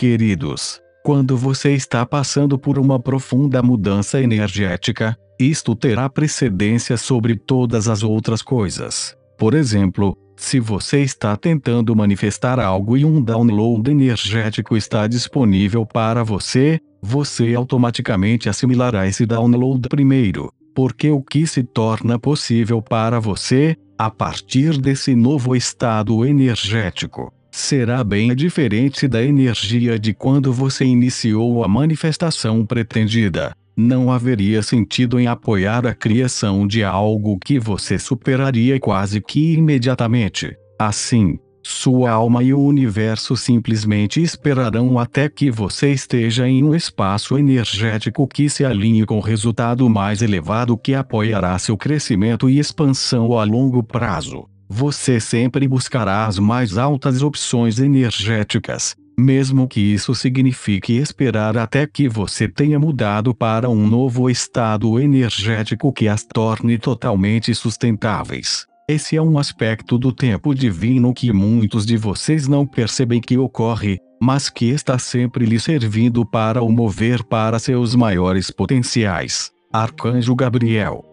Queridos, quando você está passando por uma profunda mudança energética, isto terá precedência sobre todas as outras coisas. Por exemplo, se você está tentando manifestar algo e um download energético está disponível para você, você automaticamente assimilará esse download primeiro, porque o que se torna possível para você, a partir desse novo estado energético, será bem diferente da energia de quando você iniciou a manifestação pretendida. Não haveria sentido em apoiar a criação de algo que você superaria quase que imediatamente. Assim, sua alma e o universo simplesmente esperarão até que você esteja em um espaço energético que se alinhe com o resultado mais elevado que apoiará seu crescimento e expansão a longo prazo você sempre buscará as mais altas opções energéticas, mesmo que isso signifique esperar até que você tenha mudado para um novo estado energético que as torne totalmente sustentáveis. Esse é um aspecto do tempo divino que muitos de vocês não percebem que ocorre, mas que está sempre lhe servindo para o mover para seus maiores potenciais. Arcanjo Gabriel